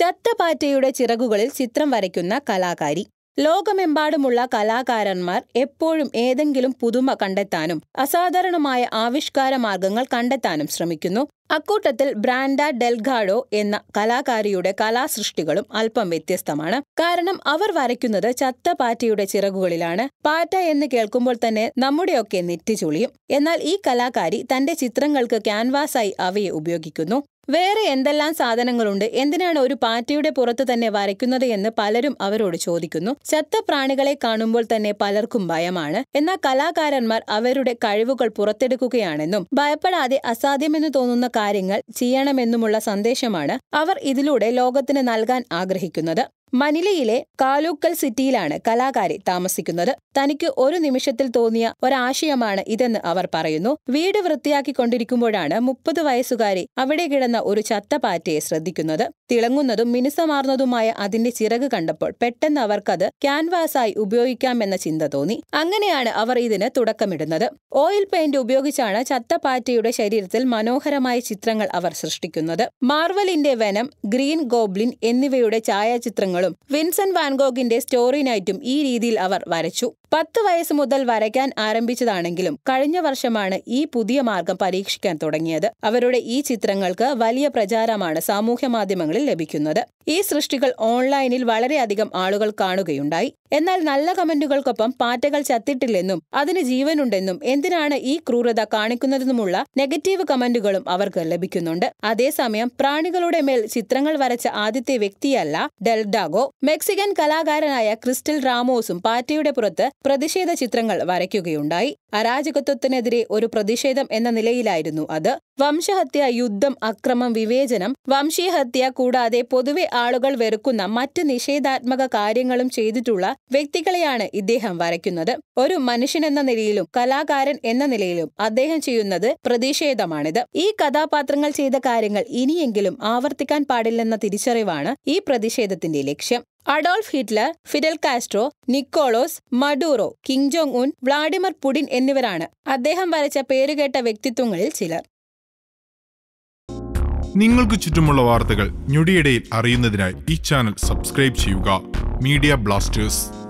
ചത്തപാറ്റയുടെ ചിറകുകളിൽ ചിത്രം വരയ്ക്കുന്ന കലാകാരി ലോകമെമ്പാടുമുള്ള കലാകാരന്മാർ എപ്പോഴും ഏതെങ്കിലും പുതുമ കണ്ടെത്താനും അസാധാരണമായ ആവിഷ്കാര മാർഗങ്ങൾ കണ്ടെത്താനും ശ്രമിക്കുന്നു അക്കൂട്ടത്തിൽ ബ്രാൻഡ ഡെൽഗാഡോ എന്ന കലാകാരിയുടെ കലാസൃഷ്ടികളും അല്പം വ്യത്യസ്തമാണ് കാരണം അവർ വരയ്ക്കുന്നത് ചത്ത പാറ്റയുടെ ചിറകുകളിലാണ് പാറ്റ എന്ന് കേൾക്കുമ്പോൾ തന്നെ നമ്മുടെയൊക്കെ നെറ്റിച്ചുളിയും എന്നാൽ ഈ കലാകാരി തന്റെ ചിത്രങ്ങൾക്ക് ക്യാൻവാസായി അവയെ ഉപയോഗിക്കുന്നു വേറെ എന്തെല്ലാം സാധനങ്ങളുണ്ട് എന്തിനാണ് ഒരു പാറ്റയുടെ പുറത്ത് തന്നെ വരയ്ക്കുന്നത് എന്ന് പലരും അവരോട് ചോദിക്കുന്നു ചത്ത പ്രാണികളെ കാണുമ്പോൾ തന്നെ പലർക്കും ഭയമാണ് എന്നാൽ കലാകാരന്മാർ അവരുടെ കഴിവുകൾ പുറത്തെടുക്കുകയാണെന്നും ഭയപ്പെടാതെ അസാധ്യമെന്ന് തോന്നുന്ന കാര്യങ്ങൾ ചെയ്യണമെന്നുമുള്ള സന്ദേശമാണ് അവർ ഇതിലൂടെ ലോകത്തിന് നൽകാൻ ആഗ്രഹിക്കുന്നത് മനിലയിലെ കാലൂക്കൽ സിറ്റിയിലാണ് കലാകാരി താമസിക്കുന്നത് തനിക്ക് ഒരു നിമിഷത്തിൽ തോന്നിയ ഒരാശയമാണ് ഇതെന്ന് അവർ പറയുന്നു വീട് വൃത്തിയാക്കിക്കൊണ്ടിരിക്കുമ്പോഴാണ് മുപ്പത് വയസ്സുകാരി അവിടെ കിടന്ന ഒരു ചത്തപാറ്റയെ ശ്രദ്ധിക്കുന്നത് തിളങ്ങുന്നതും മിനുസമാർന്നതുമായ അതിന്റെ ചിറക് കണ്ടപ്പോൾ പെട്ടെന്ന് അവർക്കത് ക്യാൻവാസായി ഉപയോഗിക്കാമെന്ന ചിന്ത തോന്നി അങ്ങനെയാണ് അവർ ഇതിന് തുടക്കമിടുന്നത് ഓയിൽ പെയിന്റ് ഉപയോഗിച്ചാണ് ചത്തപാറ്റയുടെ ശരീരത്തിൽ മനോഹരമായ ചിത്രങ്ങൾ അവർ സൃഷ്ടിക്കുന്നത് മാർവലിന്റെ വനം ഗ്രീൻ ഗോബ്ലിൻ എന്നിവയുടെ ഛായാചിത്രങ്ങൾ ചിത്രങ്ങളും വിൻസെന്റ് വാൻഗോഗിന്റെ സ്റ്റോറി നൈറ്റും ഈ രീതിയിൽ അവർ വരച്ചു പത്ത് വയസ്സ് മുതൽ വരയ്ക്കാൻ ആരംഭിച്ചതാണെങ്കിലും കഴിഞ്ഞ വർഷമാണ് ഈ പുതിയ മാർഗം പരീക്ഷിക്കാൻ തുടങ്ങിയത് അവരുടെ ഈ ചിത്രങ്ങൾക്ക് വലിയ പ്രചാരമാണ് സാമൂഹ്യ മാധ്യമങ്ങളിൽ ലഭിക്കുന്നത് ഈ സൃഷ്ടികൾ ഓൺലൈനിൽ വളരെയധികം ആളുകൾ കാണുകയുണ്ടായി എന്നാൽ നല്ല കമന്റുകൾക്കൊപ്പം പാറ്റകൾ ചത്തിട്ടില്ലെന്നും അതിന് ജീവനുണ്ടെന്നും എന്തിനാണ് ഈ ക്രൂരത കാണിക്കുന്നതെന്നുമുള്ള നെഗറ്റീവ് കമന്റുകളും അവർക്ക് ലഭിക്കുന്നുണ്ട് അതേസമയം പ്രാണികളുടെ മേൽ ചിത്രങ്ങൾ വരച്ച ആദ്യത്തെ വ്യക്തിയല്ല ഡെൽഡാഗോ മെക്സിക്കൻ കലാകാരനായ ക്രിസ്റ്റൽ റാമോസും പാറ്റയുടെ പുറത്ത് പ്രതിഷേധ ചിത്രങ്ങൾ വരയ്ക്കുകയുണ്ടായി അരാജകത്വത്തിനെതിരെ ഒരു പ്രതിഷേധം എന്ന നിലയിലായിരുന്നു അത് വംശഹത്യ യുദ്ധം അക്രമം വിവേചനം വംശീയഹത്യ കൂടാതെ പൊതുവെ ആളുകൾ വെറുക്കുന്ന മറ്റ് നിഷേധാത്മക കാര്യങ്ങളും ചെയ്തിട്ടുള്ള വ്യക്തികളെയാണ് ഇദ്ദേഹം വരയ്ക്കുന്നത് ഒരു മനുഷ്യൻ എന്ന നിലയിലും കലാകാരൻ എന്ന നിലയിലും അദ്ദേഹം ചെയ്യുന്നത് പ്രതിഷേധമാണിത് ഈ കഥാപാത്രങ്ങൾ ചെയ്ത കാര്യങ്ങൾ ഇനിയെങ്കിലും ആവർത്തിക്കാൻ പാടില്ലെന്ന തിരിച്ചറിവാണ് ഈ പ്രതിഷേധത്തിന്റെ ലക്ഷ്യം Adolf Hitler Fidel Castro Nicolas Maduro Kim Jong Un Vladimir Putin എന്നിവരാണ് അദ്ദേഹം വരച്ച പേരുകേട്ട വ്യക്തിത്വങ്ങളിൽ ചിലർ നിങ്ങൾക്ക് ചുറ്റുമുള്ള വാർത്തകൾ ഞൊടിയിടയിൽ അറിയുന്നതിനായി ഈ ചാനൽ സബ്സ്ക്രൈബ് ചെയ്യുക മീഡിയ ബ്ലാസ്റ്റേഴ്സ്